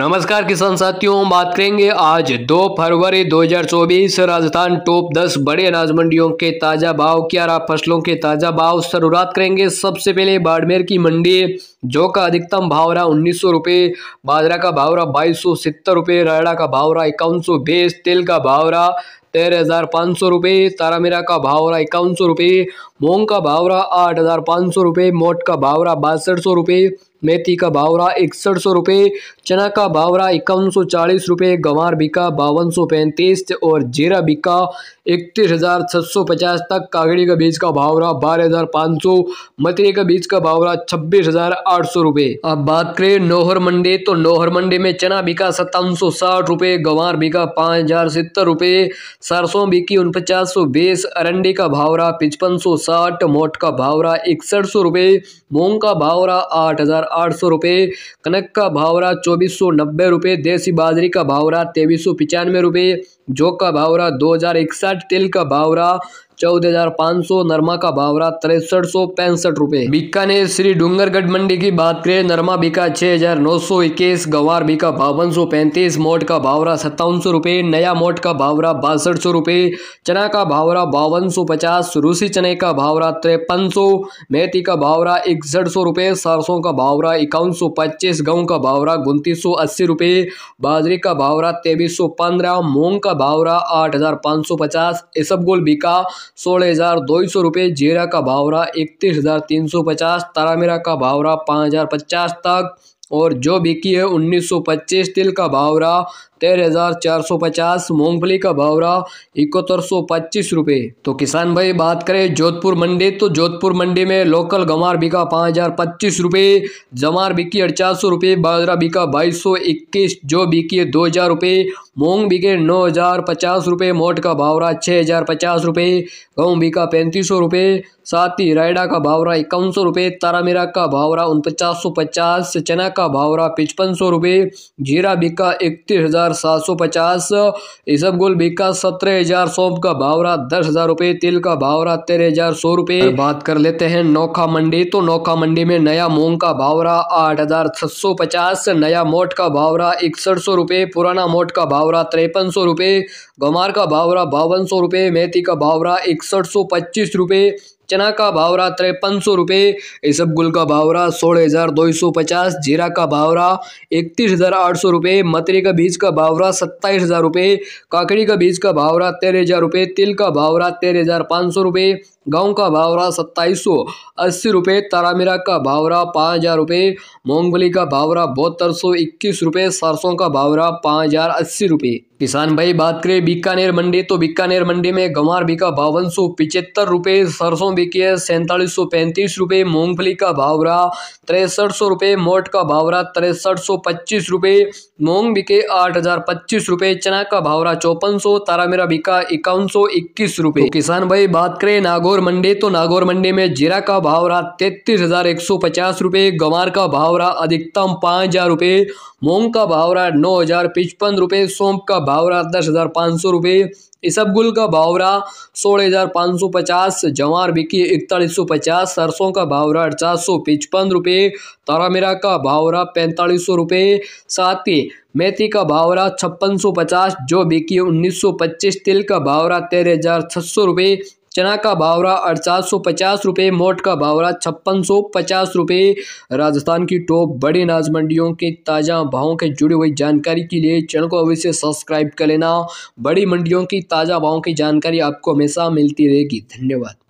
नमस्कार किसान साथियों बात करेंगे आज 2 फरवरी 2024 राजस्थान टॉप 10 बड़े अनाज मंडियों के ताज़ा भाव क्या रहा फसलों के ताज़ा भाव शुरुआत करेंगे सबसे पहले बाड़मेर की मंडी जो का अधिकतम भाव रहा उन्नीस सौ रुपये बाजरा का भाव रहा बाईस सौ सत्तर रुपये रायड़ा का भाव रहा इक्यावन सौ बीस तेल का भाव रहा तेरह हज़ार पाँच सौ रुपये तारा मीरा का भाव रहा इक्यावन सौ रुपये मोंग का भाव रहा आठ हज़ार पाँच सौ रुपये मोट का भाव रहा बासठ सौ रुपये मेथी का भाव रहा इकसठ सौ रुपये चना का भाव रहा इक्यावन सौ चालीस रुपये गंवार बिका बावन सौ पैंतीस और जीरा बिका इकतीस हज़ार छः सौ पचास तक कागड़ी का बीज का भाव रहा बारह हज़ार पाँच सौ मथुरे का बीज का भाव रहा छब्बीस हज़ार आठ सौ रुपये अब बात करें नोहर मंडी तो नौहर मंडी में चना बिका सत्तावन सौ साठ रुपये गंवार बिका पाँच हज़ार सत्तर रुपये सरसों बिकी उनपचास सौ बीस अरंडी का भावरा पिचपन सौ साठ मोट का भावरा इकसठ सौ रुपये मूंग का भावरा आठ हज़ार आठ सौ रुपये कनक का भावरा चौबीस सौ नब्बे रुपये देसी बाजरी का भावरा तेईस सौ पचानवे रुपये जौ का भावरा दो हज़ार इकसठ तिल का भावरा चौदह हजार पाँच सौ नरमा का भावरा तिरसठ सौ पैंसठ रूपए बीकानेर श्री डूंगरगढ़ मंडी की बात करें नरमा बीका छह हजार नौ सौ इक्कीस गंवार बीका बावन सौ पैंतीस मोट का भावरा सत्तावन सौ रूपये नया मोट का भावरा बासठ सौ चना का भावरा बावन सौ पचास रूसी चने का भावरा तिरपन सौ मेथी का भावरा इकसठ सौ रूपये सरसों का भावरा इक्यावन सौ पच्चीस गेहूँ का भावरा उन्तीस सौ अस्सी रूपये बाजरे का भावरा तेईस सौ पंद्रह मूंग का भावरा आठ हजार पाँच सौ पचास इसबगोल बीका सोलह हज़ार दो सौ रुपये जीरा का भाव इकतीस हज़ार तीन सौ पचास तारामीरा का भावरा पाँच हज़ार पचास तक और जो बिकी है उन्नीस सौ पच्चीस तिल का भाव तेरह हज़ार चार सौ पचास मूँगफली का भाव रहा इकहत्तर सौ पच्चीस रुपये तो किसान भाई बात करें जोधपुर मंडी तो जोधपुर मंडी में लोकल गंवार बिका पाँच हज़ार पच्चीस रुपये जमार बिकी अड़चास सौ रुपये बाजरा बिका बाईस सौ इक्कीस जो बिकी दो हज़ार रुपये मूंग बिके नौ हज़ार पचास रुपये मोट का भाव रहा छः हज़ार पचास रुपये गहूँ बिका पैंतीस सौ रुपये साथ ही रायडा का भाव रहा इक्यावन सौ रुपये तारामीरा का भाव रहा उनपचास सौ पचास चना का भाव रहा पचपन सौ रुपये जीरा बिका इकतीस हज़ार हज़ार सात सौ पचास इसबगुल बिका सत्रह हज़ार सौंप का भावरा दस हज़ार रुपए तिल का भावरा तेरह हज़ार सौ रुपए बात कर लेते हैं नौखा मंडी तो नौखा मंडी में नया मूंग का भावरा आठ हज़ार छः सौ पचास नया मोट का भावरा इकसठ सौ रुपए पुराना मोट का भावरा तिरपन सौ रुपए गमार का भावरा बावन सौ रुपए मेथी का भावरा इकसठ सौ पच्चीस रुपए चना का भाव रहा तिरपन सौ रुपये इसबगुल का भाव रहा सोलह हज़ार दो सौ पचास जीरा का भाव रहा इकतीस हज़ार आठ सौ रुपये मतरी का बीज का भाव रहा सत्ताईस हज़ार रुपये काकड़ी का बीज का भाव रहा तेरह हज़ार रुपये तिल का भाव रहा तेरह हज़ार पाँच सौ रुपये गेहूँ का भावरा सत्ताईस सौ अस्सी रुपये तारामीरा का भावरा पाँच हज़ार रुपये मूंगफली का भावरा बहत्तर सौ इक्कीस रुपये सरसों का भावरा पाँच हज़ार अस्सी रुपये किसान भाई बात करें बीकानेर मंडी तो बीकानेर मंडी में गंवार बिका बावन सौ पिचहत्तर रुपये सरसों बिकी है सैंतालीस सौ पैंतीस रुपये मूंगफली का भावरा तिरसठ सौ रुपये मोट का भावरा तिरसठ सौ पच्चीस रुपये मूंग बिके आठ हज़ार पच्चीस रुपये चना का भावरा चौपन सौ तारामीरा बिका इक्यावन सौ इक्कीस रुपये तो किसान भाई बात करें नागौर नागौर मंडी तो नागौर मंडे में जीरा का भाव रहा तैतीस हज़ार एक सौ पचास रुपये गंवार का भाव रहा अधिकतम पाँच हज़ार रुपये मूंग का भाव रहा नौ हज़ार पचपन रुपये सौंप का भाव रहा दस हज़ार पाँच सौ रुपये इसबगुल का भाव रहा सोलह हज़ार पाँच सौ पचास जवार बिकी इकतालीस सौ पचास सरसों का भाव रहा अड़चास सौ पचपन रुपये तारामीरा का भाव रहा पैंतालीस सौ रुपये साथ ही मेथी का भाव रहा छप्पन सौ पचास जो बिकी उन्नीस सौ पच्चीस तिल का भाव रहा तेरह हज़ार छः सौ रुपये चना का भावरा अड़सात सौ पचास रुपये मोट का भावरा छप्पन सौ पचास रुपये राजस्थान की टॉप बड़ी अनाज मंडियों के ताज़ा भावों के जुड़ी हुई जानकारी के लिए चैनल को अवश्य सब्सक्राइब कर लेना बड़ी मंडियों की ताज़ा भावों की जानकारी आपको हमेशा मिलती रहेगी धन्यवाद